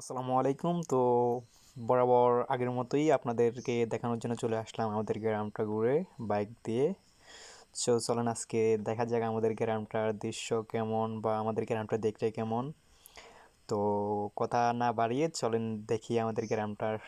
আসসালামু আলাইকুম তো বরাবর আগের মতোই আপনাদেরকে দেখানোর জন্য চলে আসলাম আমাদের গ্রামটা ঘুরে বাইক দিয়ে সো চলেন আজকে দেখা যাক আমাদের গ্রামটার দৃশ্য কেমন বা আমাদের গ্রামটা দেখতে কেমন তো কথা না বাড়িয়ে চলেন দেখি আমাদের গ্রামটার